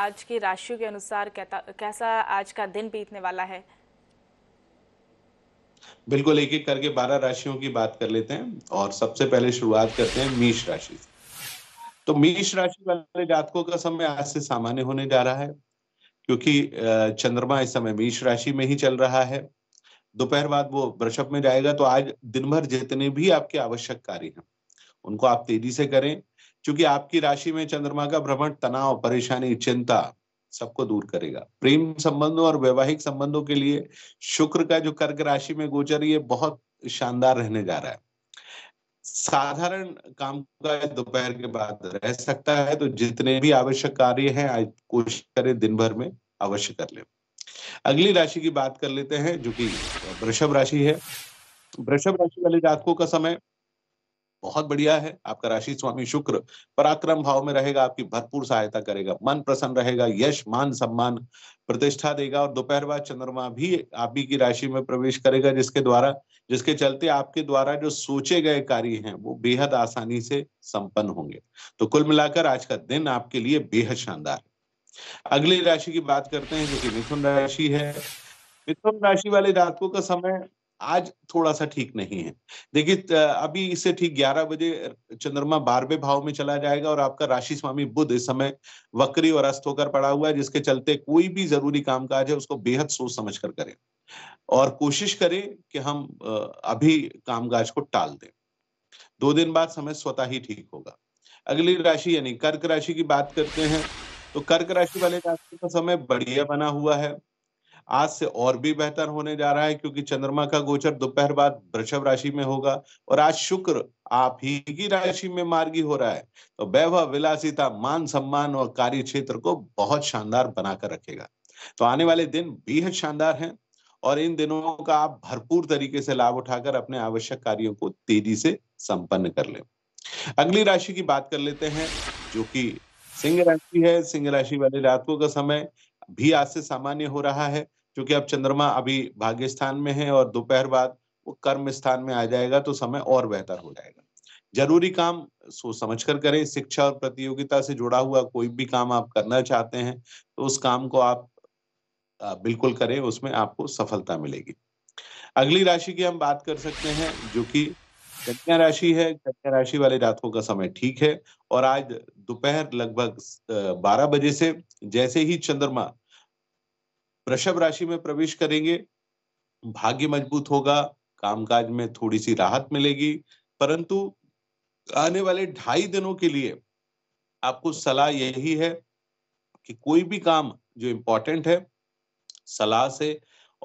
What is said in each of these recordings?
आज की राशियों के अनुसार कैसा आज का दिन बीतने वाला है बिल्कुल एक एक करके बारह राशियों की बात कर लेते हैं और सबसे पहले शुरुआत करते हैं मेष राशि तो मेष राशि वाले जातकों का समय आज से सामान्य होने जा रहा है क्योंकि चंद्रमा इस समय मेष राशि में ही चल रहा है दोपहर बाद वो वृषभ में जाएगा तो आज दिन भर जितने भी आपके आवश्यक कार्य हैं उनको आप तेजी से करें क्योंकि आपकी राशि में चंद्रमा का भ्रमण तनाव परेशानी चिंता सबको दूर करेगा प्रेम संबंधों और वैवाहिक संबंधों के लिए शुक्र का जो कर्क राशि में गोचर ये बहुत शानदार रहने जा रहा है साधारण काम का दोपहर के बाद रह सकता है तो जितने भी आवश्यक कार्य हैं आज कोशिश करें दिन भर में अवश्य कर ले अगली राशि की बात कर लेते हैं जो कि वृषभ राशि है वृषभ राशि वाले जातकों का समय बहुत बढ़िया है आपका राशि स्वामी शुक्र पराक्रम भाव में रहेगा आपकी भरपूर सहायता करेगा मन प्रसन्न रहेगा यश मान सम्मान प्रतिष्ठा देगा और दोपहर बाद चंद्रमा भी आप ही की राशि में प्रवेश करेगा जिसके द्वारा जिसके चलते आपके द्वारा जो सोचे गए कार्य हैं वो बेहद आसानी से संपन्न होंगे तो कुल मिलाकर आज का दिन आपके लिए बेहद शानदार है अगली राशि की बात करते हैं जो कि मिथुन राशि है मिथुन राशि वाले रातों का समय आज थोड़ा सा ठीक नहीं है देखिए अभी इससे ठीक 11 बजे चंद्रमा बारहवें भाव में चला जाएगा और आपका राशि स्वामी बुद्ध इस समय वक्री और अस्त होकर पड़ा हुआ है जिसके चलते कोई भी जरूरी कामकाज है उसको बेहद सोच समझ कर करें और कोशिश करें कि हम अभी कामकाज को टाल दें दो दिन बाद समय स्वतः ही ठीक होगा अगली राशि यानी कर्क राशि की बात करते हैं तो कर्क राशि वाले राशि का समय बढ़िया बना हुआ है आज से और भी बेहतर होने जा रहा है क्योंकि चंद्रमा का गोचर दोपहर बाद वृषभ राशि में होगा और आज शुक्र आप ही की राशि में मार्गी हो रहा है तो वैभव विलासिता मान सम्मान और कार्य क्षेत्र को बहुत शानदार बनाकर रखेगा तो आने वाले दिन बेहद शानदार हैं और इन दिनों का आप भरपूर तरीके से लाभ उठाकर अपने आवश्यक कार्यों को तेजी से संपन्न कर लें अगली राशि की बात कर लेते हैं जो कि सिंह राशि है सिंह राशि वाले रातों का समय भी आज से सामान्य हो रहा है क्योंकि अब चंद्रमा अभी भाग्य स्थान में है और दोपहर बाद वो कर्म स्थान में आ जाएगा तो समय और बेहतर हो जाएगा जरूरी काम सोच समझ कर करें शिक्षा और प्रतियोगिता से जुड़ा हुआ कोई भी काम आप करना चाहते हैं तो उस काम को आप बिल्कुल करें उसमें आपको सफलता मिलेगी अगली राशि की हम बात कर सकते हैं जो कि कन्या राशि है कन्या राशि वाले रातों का समय ठीक है और आज दोपहर लगभग 12 बजे से जैसे ही चंद्रमा वृषभ राशि में प्रवेश करेंगे भाग्य मजबूत होगा कामकाज में थोड़ी सी राहत मिलेगी परंतु आने वाले ढाई दिनों के लिए आपको सलाह यही है कि कोई भी काम जो इंपॉर्टेंट है सलाह से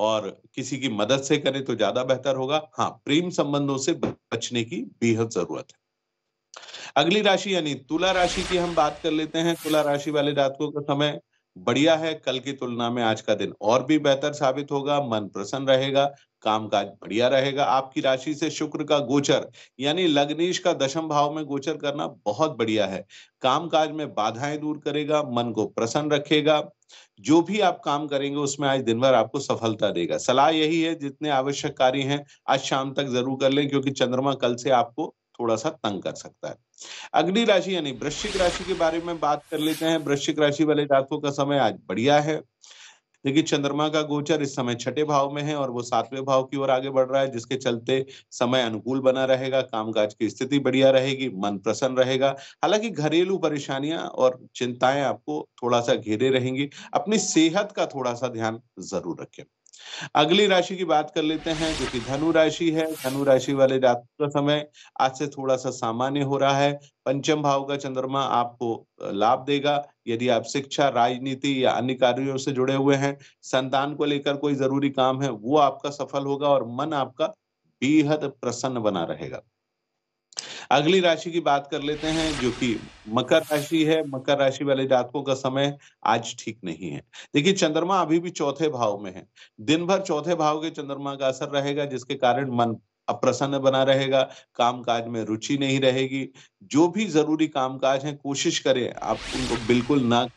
और किसी की मदद से करें तो ज्यादा बेहतर होगा हाँ प्रेम संबंधों से बचने की बेहद जरूरत है अगली राशि यानी तुला राशि की हम बात कर लेते हैं तुला राशि वाले जातकों का समय बढ़िया है कल की तुलना में आज का दिन और भी बेहतर साबित होगा मन प्रसन्न रहेगा कामकाज बढ़िया रहेगा आपकी राशि से शुक्र का गोचर यानी लग्नेश का दशम भाव में गोचर करना बहुत बढ़िया है कामकाज में बाधाएं दूर करेगा मन को प्रसन्न रखेगा जो भी आप काम करेंगे उसमें आज दिन भर आपको सफलता देगा सलाह यही है जितने आवश्यक कार्य हैं आज शाम तक जरूर कर लें क्योंकि चंद्रमा कल से आपको थोड़ा सा तंग कर सकता है अगली राशि यानी वृश्चिक राशि के बारे में बात कर लेते हैं वृश्चिक राशि वाले जातकों का समय आज बढ़िया है देखिए चंद्रमा का गोचर इस समय छठे भाव में है और वो सातवें भाव की ओर आगे बढ़ रहा है जिसके चलते समय अनुकूल बना रहेगा कामकाज की स्थिति बढ़िया रहेगी मन प्रसन्न रहेगा हालांकि घरेलू परेशानियां और चिंताएं आपको थोड़ा सा घेरे रहेंगी अपनी सेहत का थोड़ा सा ध्यान जरूर रखें अगली राशि की बात कर लेते हैं जो कि धनु राशि है धनु राशि वाले जातकों का समय आज से थोड़ा सा सामान्य हो रहा है पंचम भाव का चंद्रमा आपको लाभ देगा यदि आप शिक्षा राजनीति या अन्य कार्यों से जुड़े हुए हैं संतान को लेकर कोई जरूरी काम है वो आपका सफल होगा और मन आपका बेहद प्रसन्न बना रहेगा अगली राशि की बात कर लेते हैं जो कि मकर राशि है मकर राशि वाले जातकों का समय आज ठीक नहीं है देखिए चंद्रमा अभी भी चौथे भाव में है दिन भर चौथे भाव के चंद्रमा का असर रहेगा जिसके कारण मन अप्रसन्न बना रहेगा कामकाज में रुचि नहीं रहेगी जो भी जरूरी कामकाज है कोशिश करें आप उनको बिल्कुल ना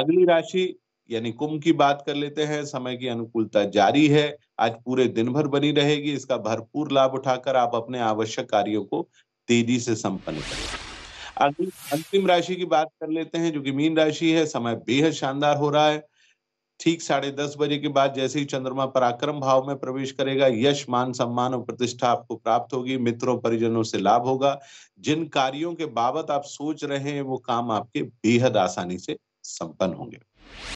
अगली राशि यानी कुंभ की बात कर लेते हैं समय की अनुकूलता जारी है आज पूरे दिन भर बनी रहेगी इसका भरपूर लाभ उठाकर आप अपने आवश्यक कार्यों को तेजी से संपन्न करें अगली अंतिम राशि की बात कर लेते हैं जो कि मीन राशि है समय बेहद शानदार हो रहा है ठीक साढ़े दस बजे के बाद जैसे ही चंद्रमा पराक्रम भाव में प्रवेश करेगा यश मान सम्मान और प्रतिष्ठा आपको प्राप्त होगी मित्रों परिजनों से लाभ होगा जिन कार्यों के बाबत आप सोच रहे हैं वो काम आपके बेहद आसानी से संपन्न होंगे